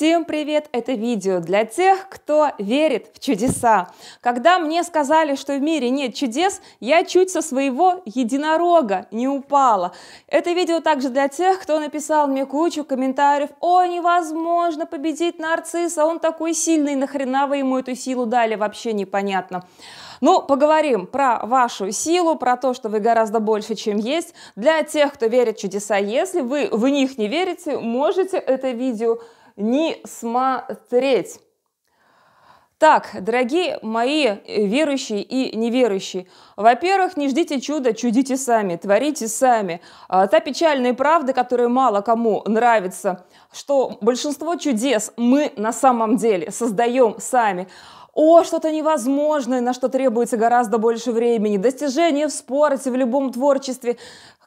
Всем привет! Это видео для тех, кто верит в чудеса. Когда мне сказали, что в мире нет чудес, я чуть со своего единорога не упала. Это видео также для тех, кто написал мне кучу комментариев. О, невозможно победить нарцисса, он такой сильный, нахрена вы ему эту силу дали, вообще непонятно. Ну, поговорим про вашу силу, про то, что вы гораздо больше, чем есть. Для тех, кто верит в чудеса, если вы в них не верите, можете это видео не смотреть. Так, дорогие мои э, верующие и неверующие, во-первых, не ждите чуда, чудите сами, творите сами. А, та печальная правда, которая мало кому нравится, что большинство чудес мы на самом деле создаем сами о, что-то невозможное, на что требуется гораздо больше времени, достижение в спорте, в любом творчестве.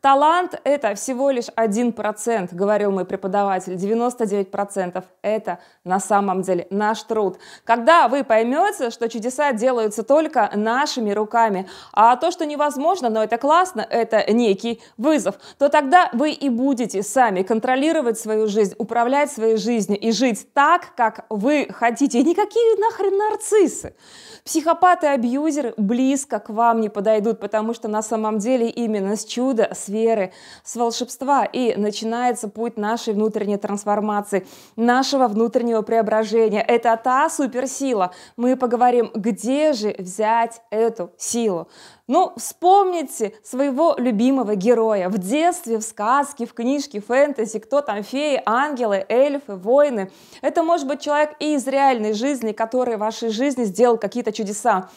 Талант – это всего лишь 1%, говорил мой преподаватель. 99% – это на самом деле наш труд. Когда вы поймете, что чудеса делаются только нашими руками, а то, что невозможно, но это классно, это некий вызов, то тогда вы и будете сами контролировать свою жизнь, управлять своей жизнью и жить так, как вы хотите. И никакие нахрен нарциссы нарциссы. Психопаты-абьюзеры близко к вам не подойдут, потому что на самом деле именно с чуда, с веры, с волшебства и начинается путь нашей внутренней трансформации, нашего внутреннего преображения. Это та суперсила. Мы поговорим, где же взять эту силу. Ну, вспомните своего любимого героя. В детстве, в сказке, в книжке, фэнтези, кто там феи, ангелы, эльфы, воины. Это может быть человек и из реальной жизни, который в вашей жизни сделал какие-то чудеса.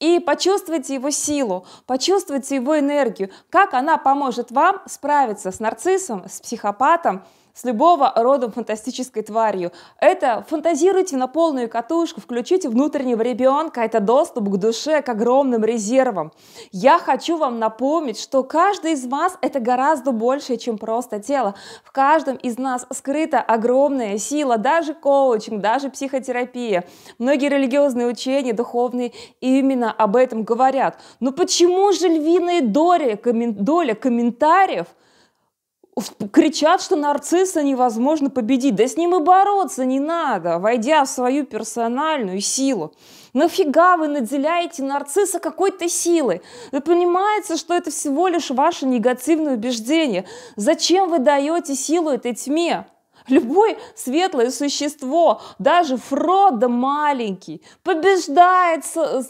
И почувствуйте его силу, почувствуйте его энергию, как она поможет вам справиться с нарциссом, с психопатом, с любого рода фантастической тварью. Это фантазируйте на полную катушку, включите внутреннего ребенка, это доступ к душе, к огромным резервам. Я хочу вам напомнить, что каждый из вас это гораздо больше, чем просто тело. В каждом из нас скрыта огромная сила, даже коучинг, даже психотерапия. Многие религиозные учения, духовные именно об этом говорят. Но почему же львиная доля, коммен, доля комментариев – кричат, что нарцисса невозможно победить. Да с ним и бороться не надо, войдя в свою персональную силу. Нафига вы наделяете нарцисса какой-то силой? Вы понимаете, что это всего лишь ваше негативное убеждение. Зачем вы даете силу этой тьме? Любое светлое существо, даже Фродо маленький, побеждает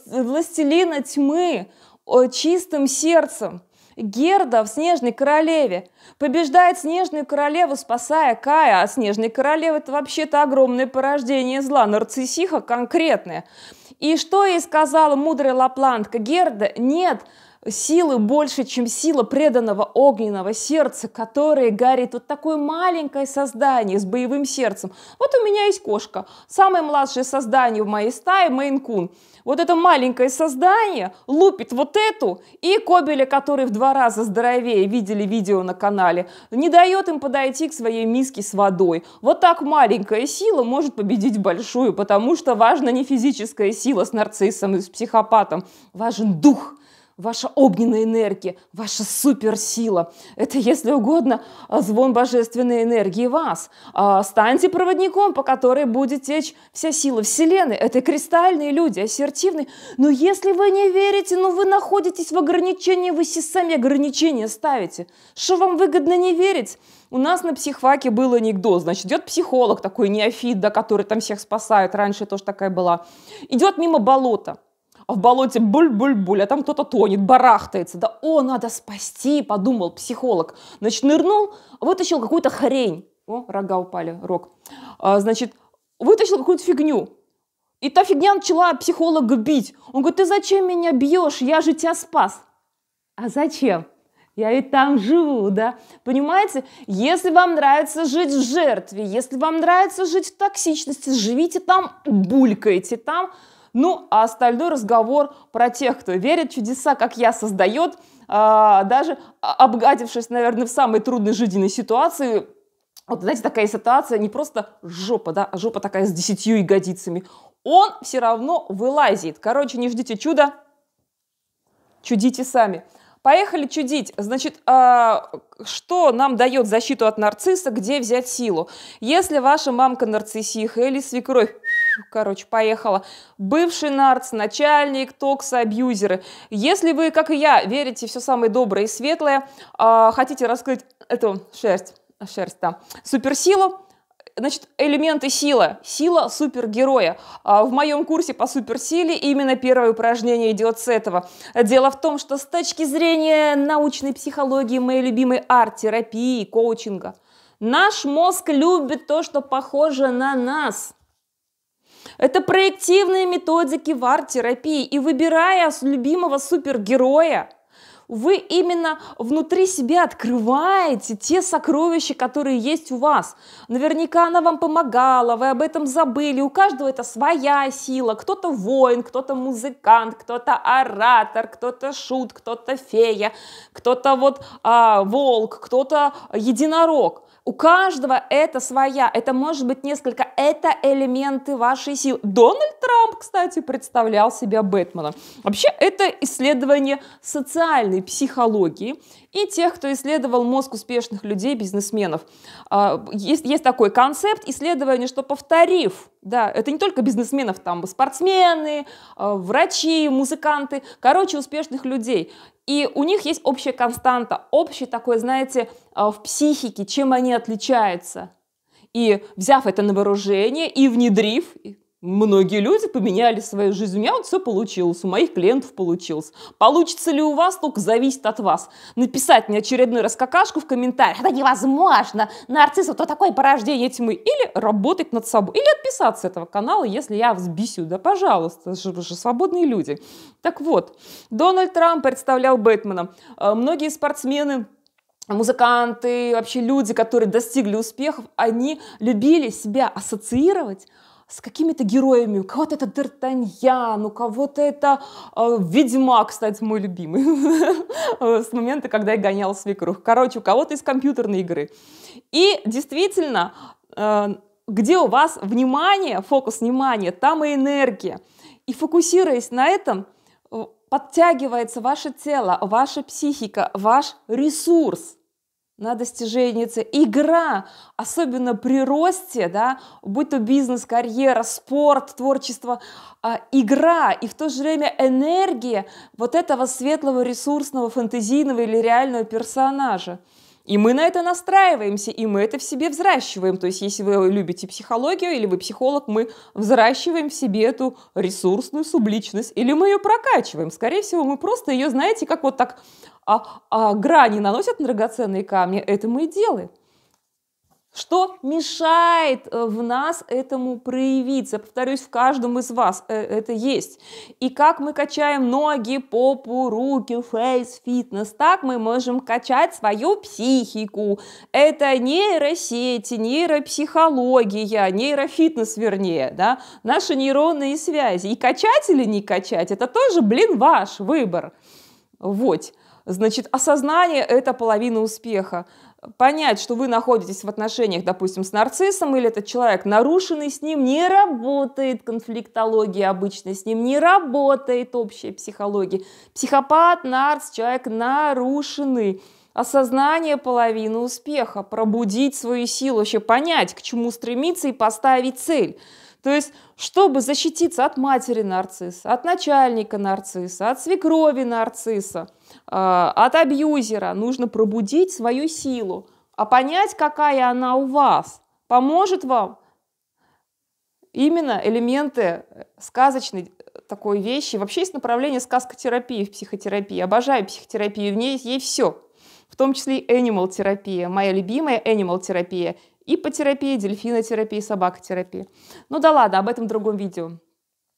властелина тьмы э, чистым сердцем. Герда в «Снежной королеве» побеждает Снежную королеву, спасая Кая, а Снежная королева – это вообще-то огромное порождение зла, нарциссиха конкретная. И что ей сказала мудрая лаплантка Герда? Нет, силы больше, чем сила преданного огненного сердца, которое горит. Вот такое маленькое создание с боевым сердцем. Вот у меня есть кошка, самое младшее создание в моей стае – Мейн Кун. Вот это маленькое создание лупит вот эту, и Кобеля, который в два раза здоровее, видели видео на канале, не дает им подойти к своей миске с водой. Вот так маленькая сила может победить большую, потому что важна не физическая сила с нарциссом и с психопатом, важен дух – ваша огненная энергия, ваша суперсила. Это, если угодно, а, звон божественной энергии вас. А, станьте проводником, по которой будет течь вся сила Вселенной. Это кристальные люди, ассертивные. Но если вы не верите, ну вы находитесь в ограничении, вы себе сами ограничения ставите. Что вам выгодно не верить? У нас на психваке был анекдот. Значит, идет психолог такой неофит, да, который там всех спасает. Раньше тоже такая была. Идет мимо болота а в болоте буль-буль-буль, а там кто-то тонет, барахтается. Да, о, надо спасти, подумал психолог. Значит, нырнул, вытащил какую-то хрень. О, рога упали, рог. А, значит, вытащил какую-то фигню. И та фигня начала психолога бить. Он говорит, ты зачем меня бьешь? Я же тебя спас. А зачем? Я ведь там живу, да? Понимаете? Если вам нравится жить в жертве, если вам нравится жить в токсичности, живите там, булькайте там, ну, а остальной разговор про тех, кто верит в чудеса, как я, создает, а, даже обгадившись, наверное, в самой трудной жизненной ситуации, вот, знаете, такая ситуация, не просто жопа, да, а жопа такая с десятью ягодицами. Он все равно вылазит. Короче, не ждите чуда, чудите сами. Поехали чудить. Значит, а, что нам дает защиту от нарцисса, где взять силу? Если ваша мамка нарциссиха или свекровь короче, поехала. Бывший нарц, начальник, токса, абьюзеры. Если вы, как и я, верите все самое доброе и светлое, э, хотите раскрыть эту шерсть, шерсть, да, суперсилу, значит, элементы силы. Сила супергероя. А, в моем курсе по суперсиле именно первое упражнение идет с этого. Дело в том, что с точки зрения научной психологии, моей любимой арт-терапии, коучинга, наш мозг любит то, что похоже на нас – это проективные методики в арт-терапии. И выбирая любимого супергероя, вы именно внутри себя открываете те сокровища, которые есть у вас. Наверняка она вам помогала, вы об этом забыли. У каждого это своя сила. Кто-то воин, кто-то музыкант, кто-то оратор, кто-то шут, кто-то фея, кто-то вот а, волк, кто-то единорог. У каждого это своя, это может быть несколько, это элементы вашей силы. Дональд Трамп, кстати, представлял себя Бэтменом. Вообще, это исследование социальной психологии и тех, кто исследовал мозг успешных людей, бизнесменов. А, есть, есть такой концепт исследования, что повторив да, это не только бизнесменов, там спортсмены, э, врачи, музыканты, короче, успешных людей. И у них есть общая константа, общий такой, знаете, э, в психике, чем они отличаются. И взяв это на вооружение и внедрив, Многие люди поменяли свою жизнь. У меня вот все получилось, у моих клиентов получилось. Получится ли у вас, только зависит от вас. Написать мне очередную раз в комментариях. Это невозможно. Нарцисс, вот такое порождение тьмы. Или работать над собой. Или отписаться с этого канала, если я взбесю. Да, пожалуйста, это же, же свободные люди. Так вот, Дональд Трамп представлял Бэтмена. Э, многие спортсмены музыканты, вообще люди, которые достигли успехов, они любили себя ассоциировать с какими-то героями. У кого-то это Д'Артаньян, у кого-то это э, Ведьмак, кстати, мой любимый, с момента, когда я гонял свекрух. Короче, у кого-то из компьютерной игры. И действительно, э, где у вас внимание, фокус внимания, там и энергия. И фокусируясь на этом, э, подтягивается ваше тело, ваша психика, ваш ресурс на достиженнице, игра, особенно при росте, да, будь то бизнес, карьера, спорт, творчество, э, игра и в то же время энергия вот этого светлого, ресурсного, фантазийного или реального персонажа. И мы на это настраиваемся, и мы это в себе взращиваем. То есть, если вы любите психологию или вы психолог, мы взращиваем в себе эту ресурсную субличность, или мы ее прокачиваем. Скорее всего, мы просто ее, знаете, как вот так а, а, грани наносят на драгоценные камни, это мы и делаем. Что мешает э, в нас этому проявиться? Повторюсь, в каждом из вас э, это есть. И как мы качаем ноги, попу, руки, фейс, фитнес, так мы можем качать свою психику. Это нейросети, нейропсихология, нейрофитнес вернее, да? наши нейронные связи. И качать или не качать, это тоже, блин, ваш выбор. Вот. Значит, осознание – это половина успеха. Понять, что вы находитесь в отношениях, допустим, с нарциссом, или этот человек нарушенный, с ним не работает конфликтология обычно, с ним не работает общая психология. Психопат, нарцисс, человек нарушенный. Осознание – половина успеха. Пробудить свою силу, вообще понять, к чему стремиться и поставить цель – то есть, чтобы защититься от матери нарцисса, от начальника нарцисса, от свекрови нарцисса, э, от абьюзера, нужно пробудить свою силу. А понять, какая она у вас, поможет вам именно элементы э, сказочной э, такой вещи. Вообще есть направление сказкотерапии в психотерапии. Обожаю психотерапию, в ней есть все. В том числе и animal терапия, моя любимая animal терапия ипотерапии, дельфинотерапии, собакотерапии. Ну да ладно, об этом в другом видео.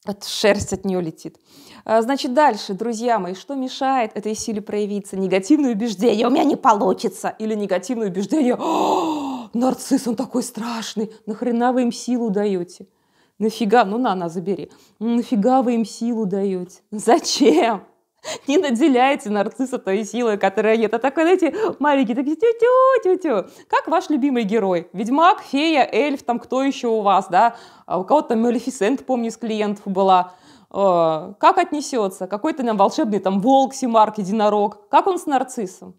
От шерсть от нее летит. А, значит, дальше, друзья мои, что мешает этой силе проявиться? Негативное убеждение, у меня не получится. Или негативное убеждение, нарцисс, он такой страшный, нахрена вы им силу даете? Нафига, ну на, на, забери. Нафига вы им силу даете? Зачем? не наделяйте нарцисса той силой, которая есть. Это а такой, знаете, маленький, такие тю-тю, тю-тю. Как ваш любимый герой? Ведьмак, фея, эльф, там кто еще у вас, да? А у кого-то там Малефисент, помню, из клиентов была. Э, как отнесется? Какой-то нам волшебный там волк, симарк, единорог. Как он с нарциссом?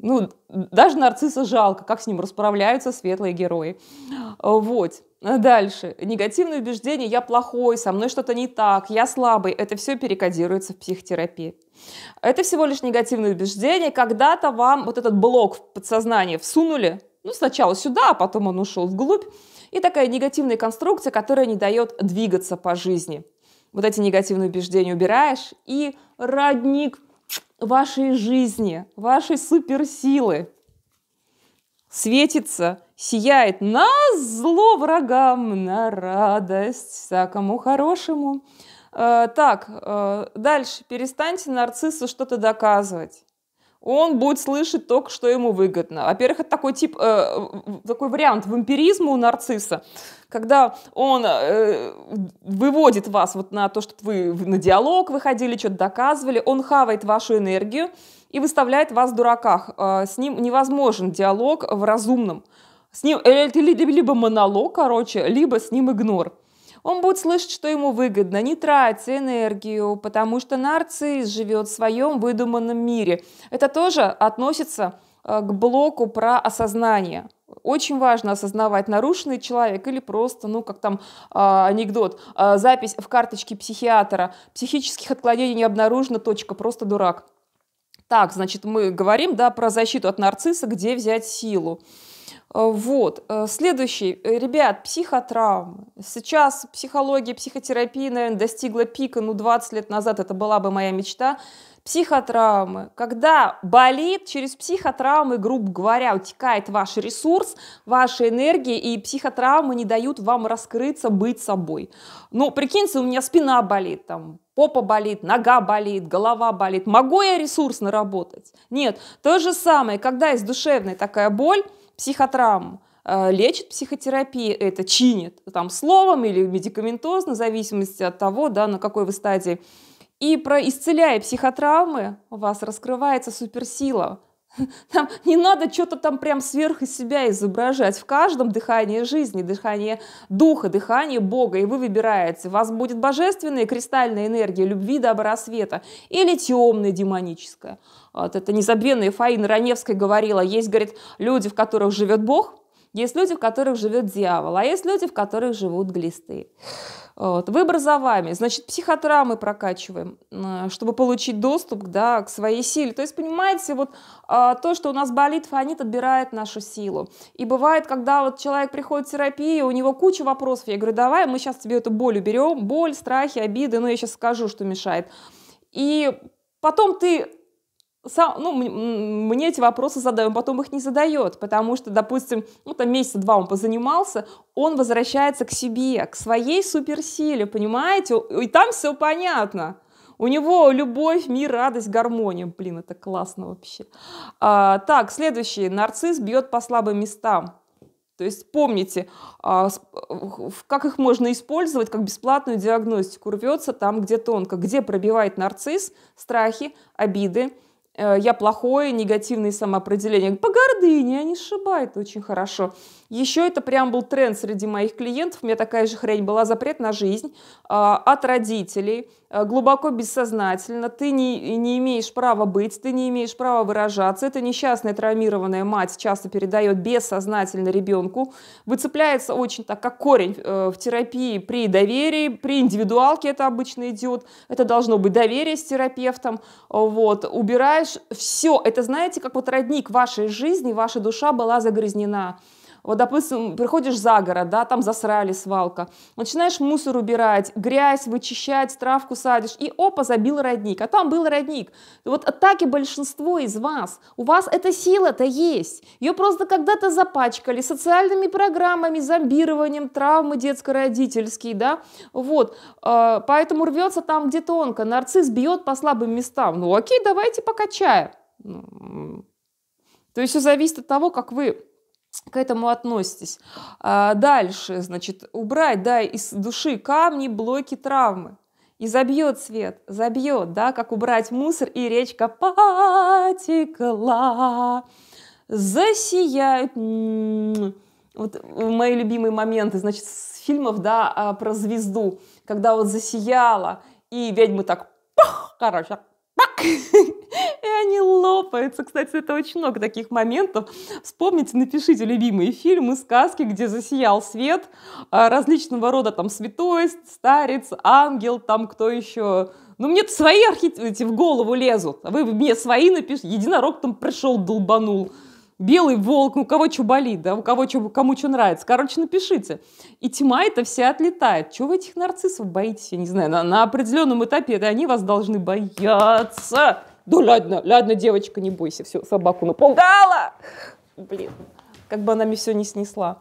Ну, даже нарцисса жалко, как с ним расправляются светлые герои. Вот. Дальше. Негативные убеждения «я плохой», «со мной что-то не так», «я слабый» — это все перекодируется в психотерапии. Это всего лишь негативные убеждения. Когда-то вам вот этот блок в подсознание всунули, ну, сначала сюда, а потом он ушел вглубь, и такая негативная конструкция, которая не дает двигаться по жизни. Вот эти негативные убеждения убираешь, и родник – вашей жизни, вашей суперсилы светится, сияет на зло врагам, на радость всякому хорошему. Э, так, э, дальше. Перестаньте нарциссу что-то доказывать он будет слышать только, что ему выгодно. Во-первых, это такой тип, э, такой вариант вампиризма у нарцисса, когда он э, выводит вас вот на то, чтобы вы на диалог выходили, что-то доказывали, он хавает вашу энергию и выставляет вас в дураках. Э, с ним невозможен диалог в разумном. С ним э, либо монолог, короче, либо с ним игнор. Он будет слышать, что ему выгодно, не тратя энергию, потому что нарцисс живет в своем выдуманном мире. Это тоже относится э, к блоку про осознание. Очень важно осознавать, нарушенный человек или просто, ну, как там э, анекдот, э, запись в карточке психиатра, психических отклонений не обнаружено, точка, просто дурак. Так, значит, мы говорим, да, про защиту от нарцисса, где взять силу. А, вот. Э, следующий. Э, ребят, психотравмы. Сейчас психология, психотерапия, наверное, достигла пика, ну, 20 лет назад это была бы моя мечта. Психотравмы. Когда болит, через психотравмы, грубо говоря, утекает ваш ресурс, ваша энергия, и психотравмы не дают вам раскрыться, быть собой. Ну, прикиньте, у меня спина болит, там, попа болит, нога болит, голова болит. Могу я ресурсно работать? Нет. То же самое, когда есть душевная такая боль, психотравм э, лечит психотерапии, это чинит там словом или медикаментозно, в зависимости от того, да, на какой вы стадии. И про исцеляя психотравмы, у вас раскрывается суперсила, Там не надо что-то там прям сверх из себя изображать. В каждом дыхании жизни, дыхание духа, дыхание Бога. И вы выбираете, у вас будет божественная кристальная энергия любви, добра, света или темная демоническая. Вот это незабвенная Фаина Раневская говорила, есть, говорит, люди, в которых живет Бог, есть люди, в которых живет дьявол, а есть люди, в которых живут глисты. Вот. Выбор за вами. Значит, психотравмы прокачиваем, чтобы получить доступ да, к своей силе. То есть, понимаете, вот а, то, что у нас болит, фонит, отбирает нашу силу. И бывает, когда вот человек приходит в терапию, у него куча вопросов. Я говорю, давай мы сейчас тебе эту боль уберем, боль, страхи, обиды, ну я сейчас скажу, что мешает. И потом ты сам, ну, мне эти вопросы задаю, он потом их не задает, потому что, допустим, ну, там месяца два он позанимался, он возвращается к себе, к своей суперсиле, понимаете? И там все понятно. У него любовь, мир, радость, гармония. Блин, это классно вообще. А, так, следующий. Нарцисс бьет по слабым местам. То есть помните, а, э, как их можно использовать как бесплатную диагностику. Рвется там, где тонко, где пробивает нарцисс, страхи, обиды, Э, я плохое, негативное самоопределение. По гордыне они а сшибают очень хорошо. Еще это прям был тренд среди моих клиентов. У меня такая же хрень была запрет на жизнь а, от родителей, а, глубоко бессознательно. Ты не, не имеешь права быть, ты не имеешь права выражаться. Это несчастная травмированная мать часто передает бессознательно ребенку. Выцепляется очень так, как корень э, в терапии при доверии, при индивидуалке это обычно идет. Это должно быть доверие с терапевтом. Вот. Убираешь все. Это, знаете, как вот родник вашей жизни, ваша душа была загрязнена. Вот, допустим, приходишь за город, да, там засрали свалка. Начинаешь мусор убирать, грязь вычищать, травку садишь, и опа, забил родник. А там был родник. Вот так и большинство из вас. У вас эта сила-то есть. Ее просто когда-то запачкали социальными программами, зомбированием, травмы детско-родительские, да. Вот. Э, поэтому рвется там, где тонко. Нарцисс бьет по слабым местам. Ну окей, давайте покачаем. Ну, То есть все зависит от того, как вы к этому относитесь. А дальше, значит, убрать, да, из души камни, блоки, травмы. И забьет свет, забьет, да, как убрать мусор, и речка потекла, Засияет. М-м-м. Вот э, мои любимые моменты, значит, с фильмов, да, а, про звезду, когда вот засияла, и ведьмы так, пах, короче, пах, и они лопаются. Кстати, это очень много таких моментов. Вспомните, напишите любимые фильмы, сказки, где засиял свет а, различного рода, там, святой, старец, ангел, там, кто еще... Ну, мне-то свои архетипы в голову лезут, а вы мне свои напишите. Единорог там пришел, долбанул белый волк, ну, у кого что болит, да, у кого что, кому что нравится. Короче, напишите. И тьма это вся отлетает. Чего вы этих нарциссов боитесь, я не знаю, на, на определенном этапе это они вас должны бояться да ладно, ладно, девочка, не бойся, все, собаку напугала. Блин, как бы она мне все не снесла.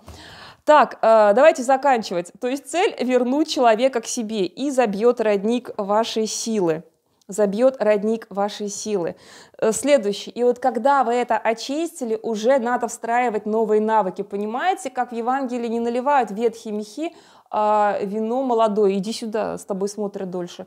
Так, э, давайте заканчивать. То есть цель – вернуть человека к себе и забьет родник вашей силы. Забьет родник вашей силы. Э, следующий. И вот когда вы это очистили, уже надо встраивать новые навыки. Понимаете, как в Евангелии не наливают ветхие мехи, а вино молодое. Иди сюда, с тобой смотрят дольше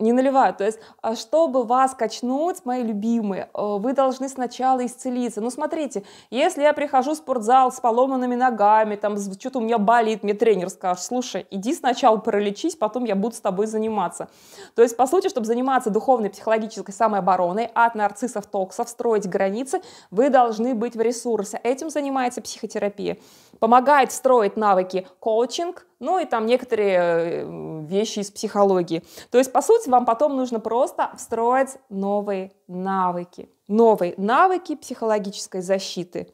не наливаю. То есть, а чтобы вас качнуть, мои любимые, э, вы должны сначала исцелиться. Ну, смотрите, если я прихожу в спортзал с поломанными ногами, там что-то у меня болит, мне тренер скажет, слушай, иди сначала пролечись, потом я буду с тобой заниматься. То есть, по сути, чтобы заниматься духовной, психологической самообороной от нарциссов, токсов, строить границы, вы должны быть в ресурсе. Этим занимается психотерапия. Помогает строить навыки коучинг, ну и там некоторые э, вещи из психологии. То есть, по сути, вам потом нужно просто встроить новые навыки, новые навыки психологической защиты.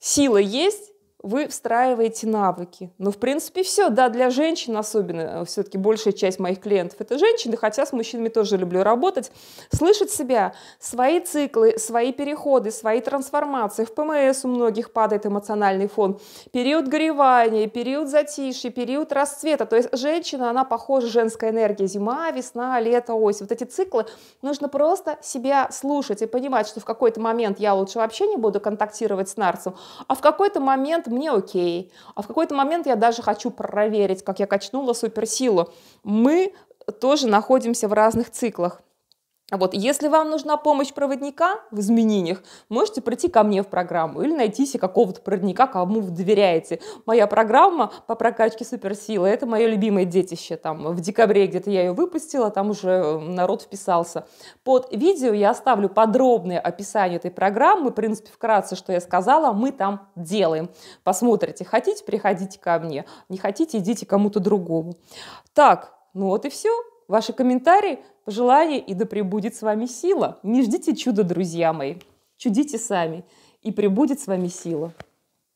Сила есть, вы встраиваете навыки. Ну, в принципе, все. Да, для женщин особенно. Э, Все-таки большая часть моих клиентов – это женщины, хотя с мужчинами тоже люблю работать. Слышать себя, свои циклы, свои переходы, свои трансформации. В ПМС у многих падает эмоциональный фон. Период горевания, период затишья, период расцвета. То есть женщина, она похожа, женская энергия. Зима, весна, лето, осень. Вот эти циклы нужно просто себя слушать и понимать, что в какой-то момент я лучше вообще не буду контактировать с нарцем, а в какой-то момент мне окей. А в какой-то момент я даже хочу проверить, как я качнула суперсилу. Мы тоже находимся в разных циклах. Вот, если вам нужна помощь проводника в изменениях, можете прийти ко мне в программу или найти себе какого-то проводника, кому вы доверяете. Моя программа по прокачке суперсилы – это мое любимое детище. Там в декабре где-то я ее выпустила, там уже э, народ вписался. Под видео я оставлю подробное описание этой программы, в принципе, вкратце, что я сказала, мы там делаем. Посмотрите, хотите, приходите ко мне, не хотите, идите кому-то другому. Так, ну вот и все ваши комментарии, пожелания, и да пребудет с вами сила. Не ждите чуда, друзья мои, чудите сами, и пребудет с вами сила.